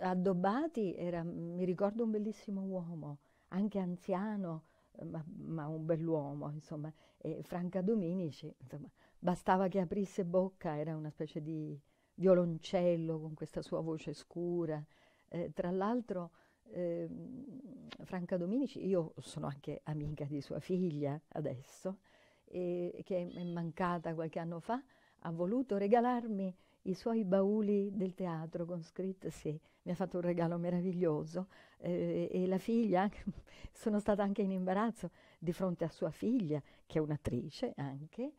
Addobbati era, mi ricordo, un bellissimo uomo, anche anziano, ma, ma un bell'uomo, insomma. E Franca Dominici, insomma, bastava che aprisse bocca, era una specie di violoncello con questa sua voce scura. Eh, tra l'altro, eh, Franca Dominici, io sono anche amica di sua figlia adesso, eh, che è mancata qualche anno fa, ha voluto regalarmi i suoi bauli del teatro con scritto sì, mi ha fatto un regalo meraviglioso eh, e la figlia, sono stata anche in imbarazzo di fronte a sua figlia, che è un'attrice anche,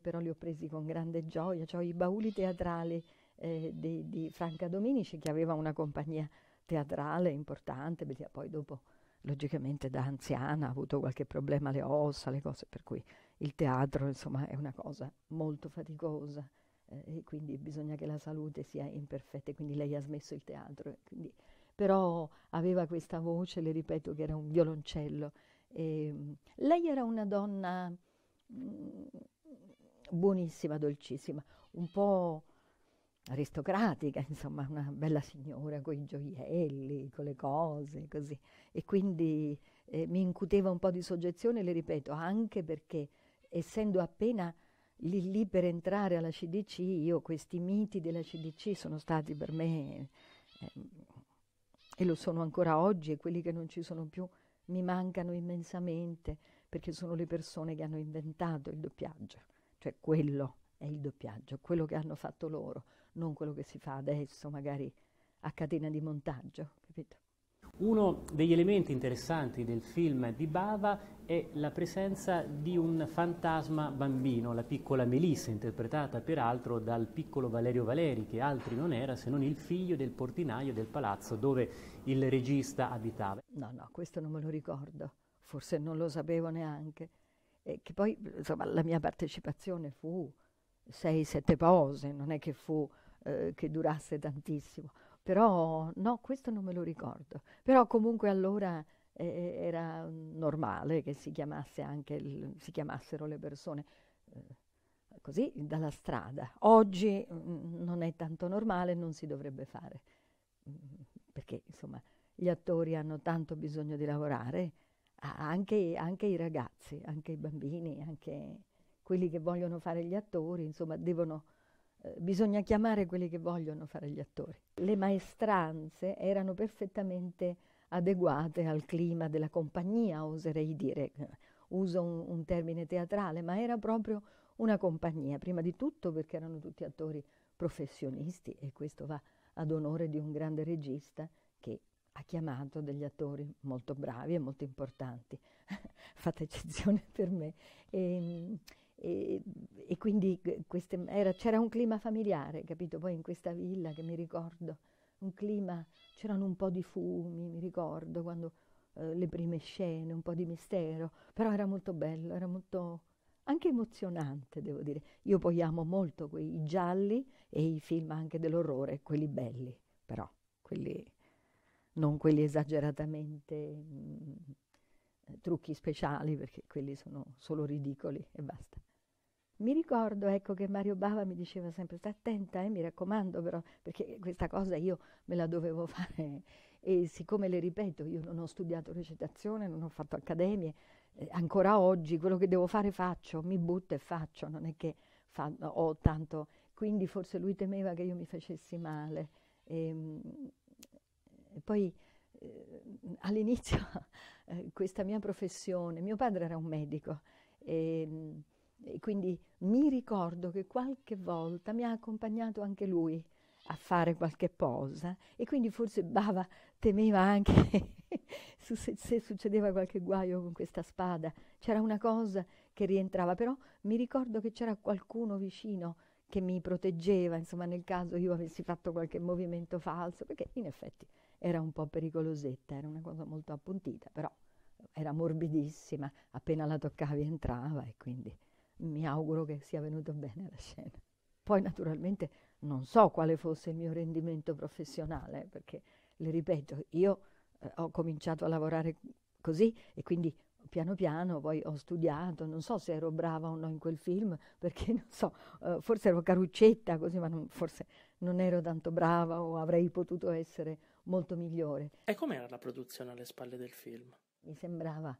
però li ho presi con grande gioia, cioè i bauli teatrali eh, di, di, Franca Dominici che aveva una compagnia teatrale importante, perché poi dopo logicamente da anziana ha avuto qualche problema alle ossa, le cose, per cui il teatro insomma è una cosa molto faticosa eh, e quindi bisogna che la salute sia imperfetta, e quindi lei ha smesso il teatro. Quindi, però aveva questa voce, le ripeto, che era un violoncello. E, ehm, lei era una donna mh, mm, buonissima, dolcissima, un po' aristocratica, insomma, una bella signora con i gioielli, con le cose, così. E quindi eh, mi incuteva un po' di soggezione, le ripeto, anche perché essendo appena lì lì per entrare alla CDC, io questi miti della CDC sono stati per me, eh, e lo sono ancora oggi, e quelli che non ci sono più mi mancano immensamente, perché sono le persone che hanno inventato il doppiaggio, cioè quello è il doppiaggio, quello che hanno fatto loro, non quello che si fa adesso magari a catena di montaggio, capito? Uno degli elementi interessanti del film di Bava è la presenza di un fantasma bambino, la piccola Melissa, interpretata peraltro dal piccolo Valerio Valeri, che altri non era se non il figlio del portinaio del palazzo dove il regista abitava. No, no, questo non me lo ricordo, forse non lo sapevo neanche. E che poi, insomma, la mia partecipazione fu 6-7 pause, non è che fu eh, che durasse tantissimo. Però no, questo non me lo ricordo. Però comunque allora eh, eh era normale che si, chiamasse il, si chiamassero le persone eh, così dalla strada. Oggi mh, mm, non è tanto normale, non si dovrebbe fare. Mh, mm, perché insomma gli attori hanno tanto bisogno di lavorare, anche, anche i ragazzi, anche i bambini, anche quelli che vogliono fare gli attori, insomma devono eh, bisogna chiamare quelli che vogliono fare gli attori. Le maestranze erano perfettamente adeguate al clima della compagnia, oserei dire, eh, uso un, un termine teatrale, ma era proprio una compagnia, prima di tutto perché erano tutti attori professionisti e questo va ad onore di un grande regista che ha chiamato degli attori molto bravi e molto importanti, Fate eccezione per me. E, ehm, e, e quindi queste, era, c'era un clima familiare, capito? Poi in questa villa che mi ricordo, un clima, c'erano un po' di fumi, mi ricordo, quando eh, le prime scene, un po' di mistero, però era molto bello, era molto anche emozionante, devo dire. Io poi amo molto quei gialli e i film anche dell'orrore, quelli belli, però, quelli non quelli esageratamente mh, mm, trucchi speciali, perché quelli sono solo ridicoli e basta. Mi ricordo, ecco, che Mario Bava mi diceva sempre, sta attenta, eh, mi raccomando però, perché questa cosa io me la dovevo fare e siccome le ripeto, io non ho studiato recitazione, non ho fatto accademie, eh, ancora oggi quello che devo fare faccio, mi butto e faccio, non è che fa, no, ho tanto, quindi forse lui temeva che io mi facessi male. E, ehm, e poi eh, all'inizio eh, questa mia professione, mio padre era un medico e ehm, e quindi mi ricordo che qualche volta mi ha accompagnato anche lui a fare qualche posa e quindi forse Bava temeva anche se, se, succedeva qualche guaio con questa spada. C'era una cosa che rientrava, però mi ricordo che c'era qualcuno vicino che mi proteggeva, insomma, nel caso io avessi fatto qualche movimento falso, perché in effetti era un po' pericolosetta, era una cosa molto appuntita, però era morbidissima, appena la toccavi entrava e quindi mi auguro che sia venuto bene alla scena. Poi naturalmente non so quale fosse il mio rendimento professionale, perché le ripeto, io eh, ho cominciato a lavorare così e quindi piano piano poi ho studiato, non so se ero brava o no in quel film, perché non so, eh, forse ero caruccetta così, ma non, forse non ero tanto brava o avrei potuto essere molto migliore. E com'era la produzione alle spalle del film? Mi sembrava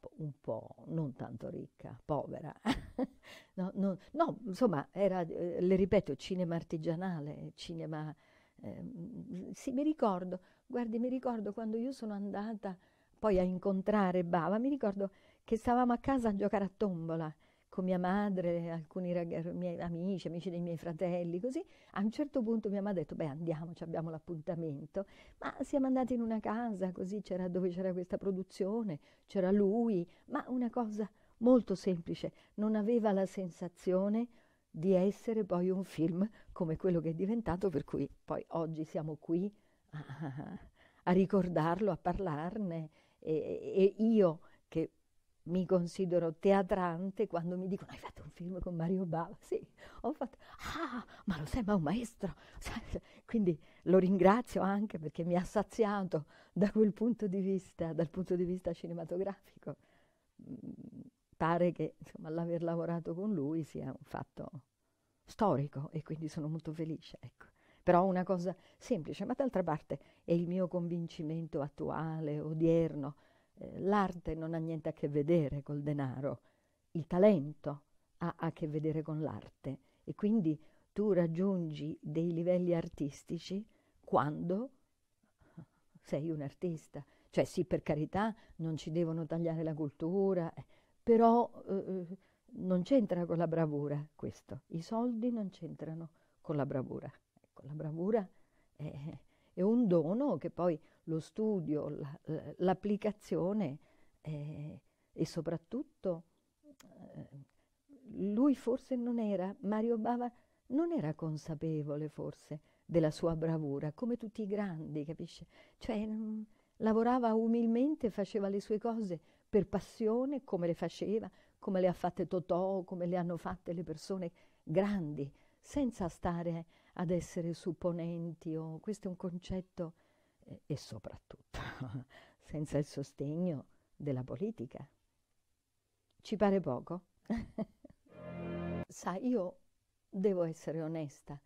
pop un po' non tanto ricca, povera. no, no, no, insomma, era, eh, le ripeto, cinema artigianale, cinema... Eh, sì, mi ricordo, guardi, mi ricordo quando io sono andata poi a incontrare Bava, mi ricordo che stavamo a casa a giocare a tombola con mia madre, alcuni ragazzi, miei amici, amici dei miei fratelli, così. A un certo punto mia madre ha detto, beh andiamoci, abbiamo l'appuntamento. Ma siamo andati in una casa, così, c'era, dove c'era questa produzione, c'era lui, ma una cosa molto semplice, non aveva la sensazione di essere poi un film come quello che è diventato, per cui poi oggi siamo qui a, a ricordarlo, a parlarne, e, e io che mi considero teatrante quando mi dicono hai fatto un film con Mario Bava, sì, ho fatto, ah, ma lo sai, ma è un maestro, quindi lo ringrazio anche perché mi ha saziato da quel punto di vista, dal punto di vista cinematografico, mm, pare che insomma, l'aver lavorato con lui sia un fatto storico e quindi sono molto felice, ecco. Però una cosa semplice, ma d'altra parte è il mio convincimento attuale, odierno, eh, l'arte non ha niente a che vedere col denaro, il talento ha a che vedere con l'arte e quindi tu raggiungi dei livelli artistici quando sei un artista. Cioè sì, per carità, non ci devono tagliare la cultura, eh, però eh, eh, non c'entra con la bravura questo. I soldi non c'entrano con la bravura. Ecco, la bravura è è un dono che poi lo studio, l'applicazione eh, e soprattutto eh, lui forse non era, Mario Bava non era consapevole forse della sua bravura, come tutti i grandi, capisci? Cioè mm, lavorava umilmente, faceva le sue cose per passione, come le faceva, come le ha fatte Totò, come le hanno fatte le persone grandi, senza stare ad essere supponenti, o, questo è un concetto eh, e soprattutto senza il sostegno della politica. Ci pare poco? Sa, io devo essere onesta,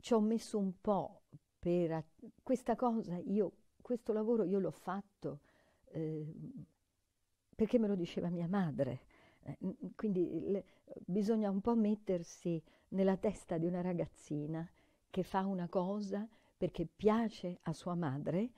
ci ho messo un po' per a- questa cosa, io, questo lavoro io l'ho fatto eh, perché me lo diceva mia madre eh, quindi le, bisogna un po' mettersi nella testa di una ragazzina che fa una cosa perché piace a sua madre.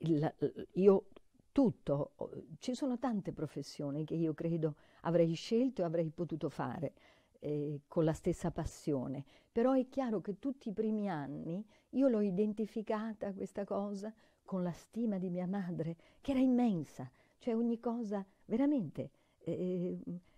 La, io tutto, ci sono tante professioni che io credo avrei scelto e avrei potuto fare. Eh, con la stessa passione, però è chiaro che tutti i primi anni io l'ho identificata questa cosa con la stima di mia madre, che era immensa, cioè ogni cosa veramente eh,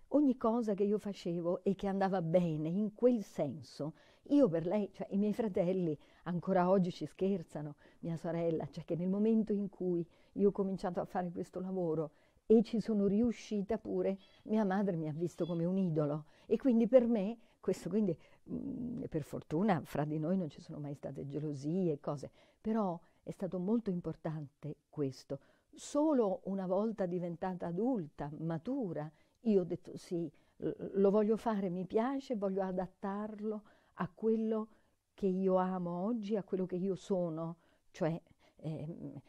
ogni cosa che io facevo e che andava bene in quel senso, io per lei, cioè i miei fratelli ancora oggi ci scherzano, mia sorella, cioè che nel momento in cui io ho cominciato a fare questo lavoro e ci sono riuscita pure, mia madre mi ha visto come un idolo e quindi per me questo, quindi mh, mm, per fortuna fra di noi non ci sono mai state gelosie, e cose, però è stato molto importante questo. Solo una volta diventata adulta, matura, io ho detto sì, lo voglio fare, mi piace, voglio adattarlo a quello che io amo oggi, a quello che io sono, cioè ehm,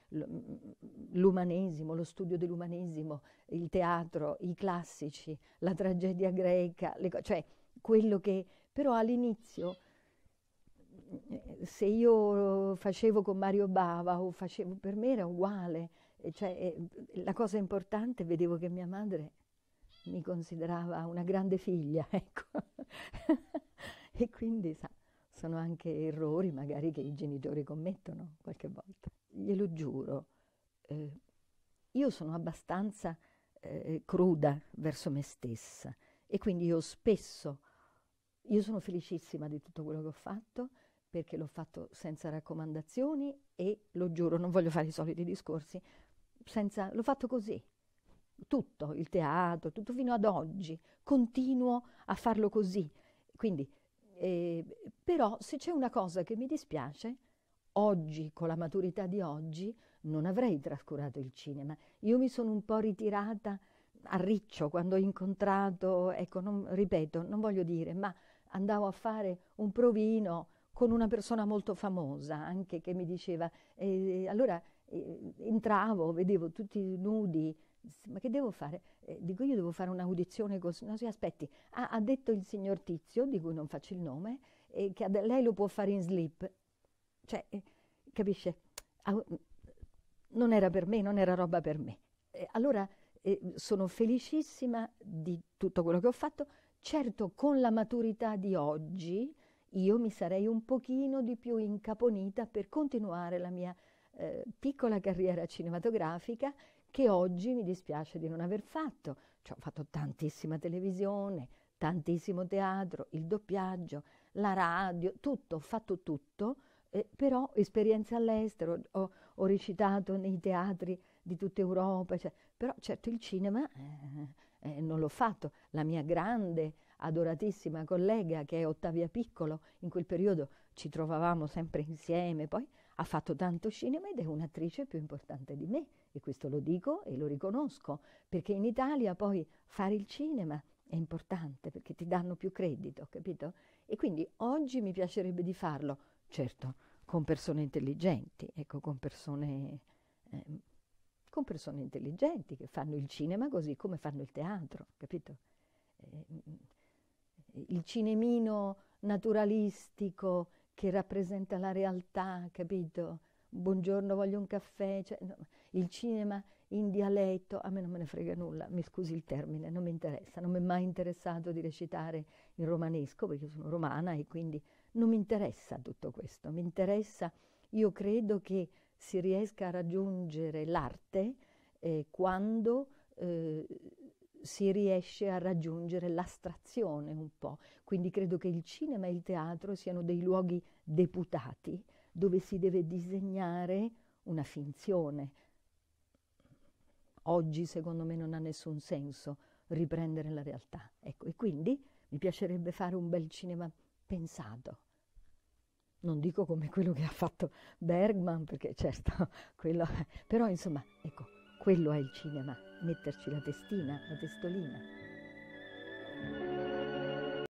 l'umanesimo, lo studio dell'umanesimo, il teatro, i classici, la tragedia greca, cioè quello che però all'inizio eh, se io facevo con Mario Bava o facevo per me era uguale, cioè, la cosa importante, vedevo che mia madre mi considerava una grande figlia, ecco. e quindi, sa, sono anche errori magari che i genitori commettono qualche volta. Glielo giuro, eh, io sono abbastanza eh, cruda verso me stessa e quindi io spesso, io sono felicissima di tutto quello che ho fatto perché l'ho fatto senza raccomandazioni e lo giuro, non voglio fare i soliti discorsi, senza, l'ho fatto così. Tutto, il teatro, tutto fino ad oggi, continuo a farlo così. Quindi, eh, però se c'è una cosa che mi dispiace, oggi, con la maturità di oggi, non avrei trascurato il cinema. Io mi sono un po' ritirata a riccio quando ho incontrato, ecco, non, ripeto, non voglio dire, ma andavo a fare un provino con una persona molto famosa anche che mi diceva, eh, eh allora entravo, vedevo tutti nudi, ma che devo fare? Eh, dico io devo fare un'audizione così, no si aspetti, ah, ha detto il signor Tizio, di cui non faccio il nome, eh, che lei lo può fare in slip, cioè, eh, capisce, ah, non era per me, non era roba per me. Eh, allora eh, sono felicissima di tutto quello che ho fatto, certo con la maturità di oggi io mi sarei un pochino di più incaponita per continuare la mia eh, piccola carriera cinematografica che oggi mi dispiace di non aver fatto. Cioè, ho fatto tantissima televisione, tantissimo teatro, il doppiaggio, la radio, tutto, ho fatto tutto, eh, però esperienze all'estero, ho, ho, recitato nei teatri di tutta Europa, cioè, però certo il cinema eh, eh, non l'ho fatto. La mia grande, adoratissima collega che è Ottavia Piccolo, in quel periodo ci trovavamo sempre insieme, poi ha fatto tanto cinema ed è un'attrice più importante di me e questo lo dico e lo riconosco, perché in Italia poi fare il cinema è importante perché ti danno più credito, capito? E quindi oggi mi piacerebbe di farlo, certo, con persone intelligenti, ecco, con persone, eh, con persone intelligenti che fanno il cinema così come fanno il teatro, capito? Eh, il cinemino naturalistico, che rappresenta la realtà, capito? Buongiorno, voglio un caffè, cioè, no, il cinema in dialetto, a me non me ne frega nulla, mi scusi il termine, non mi interessa, non mi è mai interessato di recitare in romanesco perché sono romana e quindi non mi interessa tutto questo, mi interessa, io credo che si riesca a raggiungere l'arte eh, quando eh, si riesce a raggiungere l'astrazione un po'. Quindi credo che il cinema e il teatro siano dei luoghi deputati dove si deve disegnare una finzione. Oggi secondo me non ha nessun senso riprendere la realtà. Ecco, e quindi mi piacerebbe fare un bel cinema pensato. Non dico come quello che ha fatto Bergman, perché certo, quello... però insomma, ecco, quello è il cinema metterci la testina, la testolina.